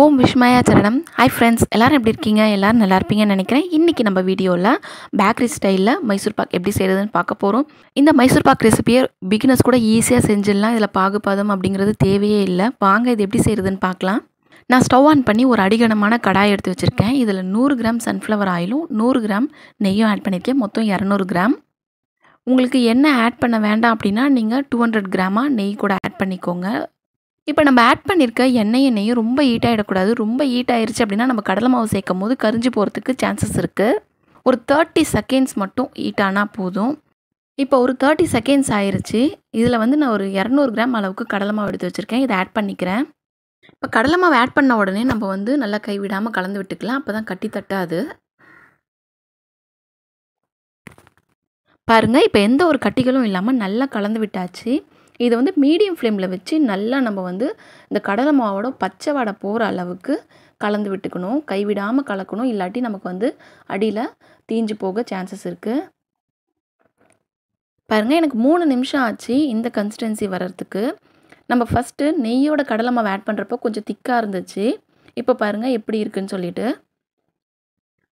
ஓம் விஷ்மயா சரணம் hi friends எல்லோரும் எப்படி இருக்கீங்க எல்லோரும் நல்லா இருப்பீங்கன்னு நினைக்கிறேன் இன்றைக்கி நம்ம வீடியோவில் பேக்கரி ஸ்டைலில் மைசூர் பாக் எப்படி செய்கிறதுன்னு பார்க்க போகிறோம் இந்த மைசூர் பாக் ரெசிபியை பிகினர்ஸ் கூட ஈஸியாக செஞ்சிடலாம் இதில் பாகுபாதம் அப்படிங்கிறது தேவையே இல்லை வாங்க இது எப்படி செய்கிறதுன்னு பார்க்கலாம் நான் ஸ்டவ் ஆன் பண்ணி ஒரு அடிகனமான கடாய் எடுத்து வச்சுருக்கேன் இதில் நூறு கிராம் சன்ஃப்ளவர் ஆயிலும் நூறு கிராம் நெய்யும் ஆட் பண்ணியிருக்கேன் மொத்தம் இரநூறு கிராம் உங்களுக்கு என்ன ஆட் பண்ண வேண்டாம் அப்படின்னா நீங்கள் டூ ஹண்ட்ரட் கிராமாக நெய் கூட ஆட் பண்ணிக்கோங்க இப்போ நம்ம ஆட் பண்ணியிருக்க எண்ணெய் எண்ணெயும் ரொம்ப ஹீட் ஆகிடக்கூடாது ரொம்ப ஹீட் ஆயிடுச்சு அப்படின்னா நம்ம கடலை மாவு சேர்க்கும் போது கரிஞ்சு போகிறதுக்கு சான்சஸ் இருக்குது ஒரு தேர்ட்டி செகண்ட்ஸ் மட்டும் ஹீட் ஆனால் போதும் இப்போ ஒரு தேர்ட்டி செகண்ட்ஸ் ஆயிடுச்சு இதில் வந்து நான் ஒரு இரநூறு கிராம் அளவுக்கு கடலை மாவு எடுத்து வச்சுருக்கேன் இதை ஆட் பண்ணிக்கிறேன் இப்போ கடலை மாவு ஆட் பண்ண உடனே நம்ம வந்து நல்லா கைவிடாமல் கலந்து விட்டுக்கலாம் அப்போ தான் கட்டி தட்டாது பாருங்கள் இப்போ எந்த ஒரு கட்டிகளும் இல்லாமல் நல்லா கலந்து விட்டாச்சு இதை வந்து மீடியம் ஃப்ளேமில் வச்சு நல்லா நம்ம வந்து இந்த கடலை மாவோட பச்சை வடை போகிற அளவுக்கு கலந்து விட்டுக்கணும் கைவிடாமல் கலக்கணும் இல்லாட்டி நமக்கு வந்து அடியில் தீஞ்சு போக சான்சஸ் இருக்குது பாருங்கள் எனக்கு மூணு நிமிஷம் ஆச்சு இந்த கன்சிஸ்டன்சி வர்றதுக்கு நம்ம ஃபஸ்ட்டு நெய்யோட கடலை மாவு ஆட் பண்ணுறப்போ கொஞ்சம் திக்காக இருந்துச்சு இப்போ பாருங்கள் எப்படி இருக்குன்னு சொல்லிட்டு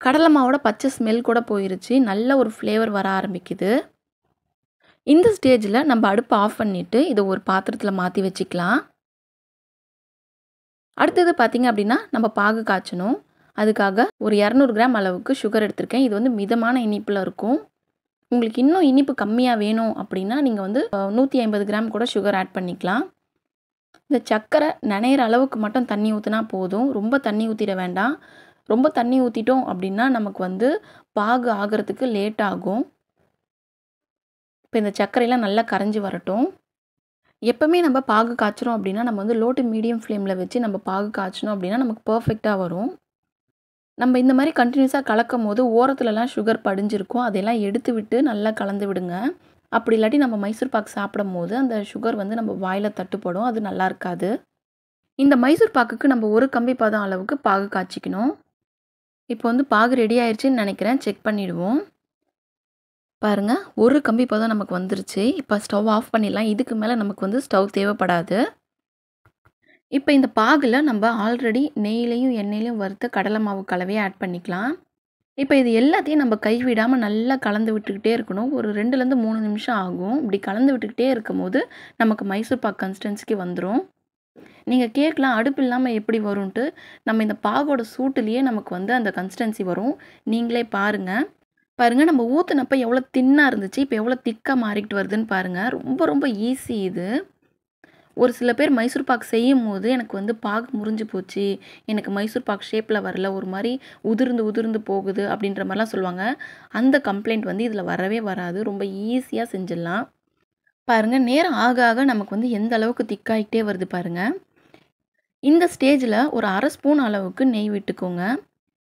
கடலை மாவோட பச்சை ஸ்மெல் கூட போயிருச்சு நல்ல ஒரு ஃப்ளேவர் வர ஆரம்பிக்குது இந்த ஸ்டேஜில் நம்ம அடுப்பை ஆஃப் பண்ணிவிட்டு இதை ஒரு பாத்திரத்தில் மாற்றி வச்சுக்கலாம் அடுத்தது பார்த்திங்க அப்படின்னா நம்ம பாகு காய்ச்சணும் அதுக்காக ஒரு இரநூறு கிராம் அளவுக்கு சுகர் எடுத்திருக்கேன் இது வந்து மிதமான இனிப்பில் இருக்கும் உங்களுக்கு இன்னும் இனிப்பு கம்மியாக வேணும் அப்படின்னா நீங்கள் வந்து நூற்றி ஐம்பது கிராம் கூட சுகர் ஆட் பண்ணிக்கலாம் இந்த சர்க்கரை நனையிற அளவுக்கு மட்டும் தண்ணி ஊற்றினா போதும் ரொம்ப தண்ணி ஊற்றிட வேண்டாம் ரொம்ப தண்ணி ஊற்றிட்டோம் அப்படின்னா நமக்கு வந்து பாகு ஆகிறதுக்கு லேட் ஆகும் இப்போ இந்த சர்க்கரையெல்லாம் நல்லா கரைஞ்சி வரட்டும் எப்போவுமே நம்ம பாகு காய்ச்சிரும் அப்படின்னா நம்ம வந்து லோ டு மீடியம் ஃப்ளேமில் வச்சு நம்ம பாகு காய்ச்சணும் அப்படின்னா நமக்கு பர்ஃபெக்டாக வரும் நம்ம இந்த மாதிரி கண்டினியூஸாக கலக்கும் போது ஓரத்துலலாம் சுகர் படிஞ்சிருக்கும் அதையெல்லாம் எடுத்து விட்டு நல்லா கலந்து விடுங்க அப்படி இல்லாட்டி நம்ம மைசூர் பாக்கு சாப்பிடும் போது அந்த சுகர் வந்து நம்ம வாயில் தட்டுப்படும் அது நல்லா இருக்காது இந்த மைசூர் பாக்குக்கு நம்ம ஒரு கம்பி பதம் அளவுக்கு பாகு காய்ச்சிக்கணும் இப்போ வந்து பாகு ரெடி ஆயிடுச்சுன்னு நினைக்கிறேன் செக் பண்ணிவிடுவோம் பாருங்கள் ஒரு கம்பி பதம் நமக்கு வந்துருச்சு இப்போ ஸ்டவ் ஆஃப் பண்ணிடலாம் இதுக்கு மேலே நமக்கு வந்து ஸ்டவ் தேவைப்படாது இப்போ இந்த பாகில் நம்ம ஆல்ரெடி நெய்லையும் எண்ணெயிலையும் வறுத்து கடலை மாவு கலவையை ஆட் பண்ணிக்கலாம் இப்போ இது எல்லாத்தையும் நம்ம கைவிடாமல் நல்லா கலந்து விட்டுக்கிட்டே இருக்கணும் ஒரு ரெண்டுலேருந்து மூணு நிமிஷம் ஆகும் இப்படி கலந்து விட்டுக்கிட்டே இருக்கும் போது நமக்கு மைசூர் பாக் கன்ஸ்டன்சிக்கு வந்துடும் நீங்கள் கேட்கலாம் அடுப்பு இல்லாமல் எப்படி வரும்ன்ட்டு நம்ம இந்த பாகோட சூட்டுலேயே நமக்கு வந்து அந்த கன்ஸ்டன்சி வரும் நீங்களே பாருங்கள் பாருங்கள் நம்ம ஊற்றுனப்போ எவ்வளோ தின்னாக இருந்துச்சு இப்போ எவ்வளோ திக்காக மாறிக்கிட்டு வருதுன்னு பாருங்கள் ரொம்ப ரொம்ப ஈஸி இது ஒரு சில பேர் மைசூர் பாக் செய்யும் போது எனக்கு வந்து பாக் முறிஞ்சு போச்சு எனக்கு மைசூர் பாக் ஷேப்பில் வரல ஒரு மாதிரி உதிர்ந்து உதிர்ந்து போகுது அப்படின்ற மாதிரிலாம் சொல்லுவாங்க அந்த கம்ப்ளைண்ட் வந்து இதில் வரவே வராது ரொம்ப ஈஸியாக செஞ்சிடலாம் பாருங்கள் நேரம் ஆக ஆக நமக்கு வந்து எந்த அளவுக்கு திக்காகிட்டே வருது பாருங்கள் இந்த ஸ்டேஜில் ஒரு அரை ஸ்பூன் அளவுக்கு நெய் விட்டுக்கோங்க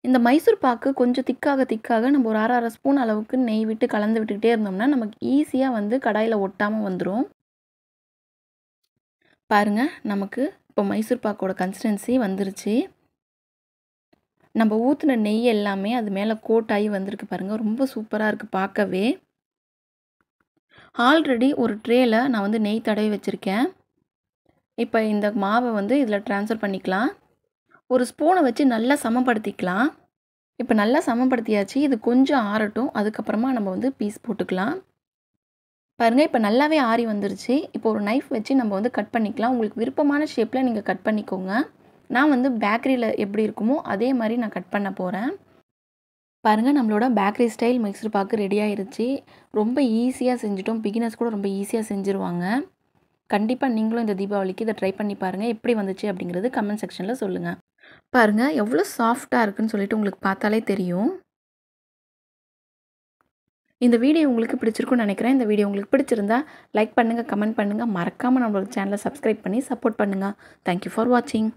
இந்த மைசூர் பாக்கு கொஞ்சம் திக்காக திக்காக நம்ம ஒரு அரை அரை ஸ்பூன் அளவுக்கு நெய் விட்டு கலந்து விட்டுக்கிட்டே இருந்தோம்னா நமக்கு ஈஸியாக வந்து கடாயில் ஒட்டாமல் வந்துடும் பாருங்கள் நமக்கு இப்போ மைசூர் பாக்கோட கன்சிஸ்டன்சி வந்துருச்சு நம்ம ஊற்றின நெய் எல்லாமே அது மேலே கோட்டாகி வந்திருக்கு பாருங்கள் ரொம்ப சூப்பராக இருக்குது பார்க்கவே ஆல்ரெடி ஒரு ட்ரேயில் நான் வந்து நெய் தடவி வச்சுருக்கேன் இப்போ இந்த மாவை வந்து இதில் ட்ரான்ஸ்ஃபர் பண்ணிக்கலாம் ஒரு ஸ்பூனை வச்சு நல்லா சமப்படுத்திக்கலாம் இப்போ நல்லா சமப்படுத்தியாச்சு இது கொஞ்சம் ஆறட்டும் அதுக்கப்புறமா நம்ம வந்து பீஸ் போட்டுக்கலாம் பாருங்கள் இப்போ நல்லாவே ஆறி வந்துருச்சு இப்போ ஒரு நைஃப் வச்சு நம்ம வந்து கட் பண்ணிக்கலாம் உங்களுக்கு விருப்பமான ஷேப்பில் நீங்கள் கட் பண்ணிக்கோங்க நான் வந்து பேக்கரியில் எப்படி இருக்குமோ அதே மாதிரி நான் கட் பண்ண போகிறேன் பாருங்கள் நம்மளோட பேக்கரி ஸ்டைல் மைசூர் பாக்கு ரெடி ஆயிருச்சு ரொம்ப ஈஸியாக செஞ்சுட்டோம் பிகினர்ஸ் கூட ரொம்ப ஈஸியாக செஞ்சுருவாங்க கண்டிப்பாக நீங்களும் இந்த தீபாவளிக்கு இதை ட்ரை பண்ணி பாருங்கள் எப்படி வந்துச்சு அப்படிங்கிறது கமெண்ட் செக்ஷனில் சொல்லுங்கள் பாருங்கள் எவ்வளோ சாஃப்டாக இருக்குதுன்னு சொல்லிட்டு உங்களுக்கு பார்த்தாலே தெரியும் இந்த வீடியோ உங்களுக்கு பிடிச்சிருக்குன்னு நினைக்கிறேன் இந்த வீடியோ உங்களுக்கு பிடிச்சிருந்தா லைக் பண்ணுங்கள் கமெண்ட் பண்ணுங்கள் மறக்காமல் நம்மளோட சேனலை சப்ஸ்கிரைப் பண்ணி சப்போர்ட் பண்ணுங்கள் தேங்க்யூ ஃபார் வாட்சிங்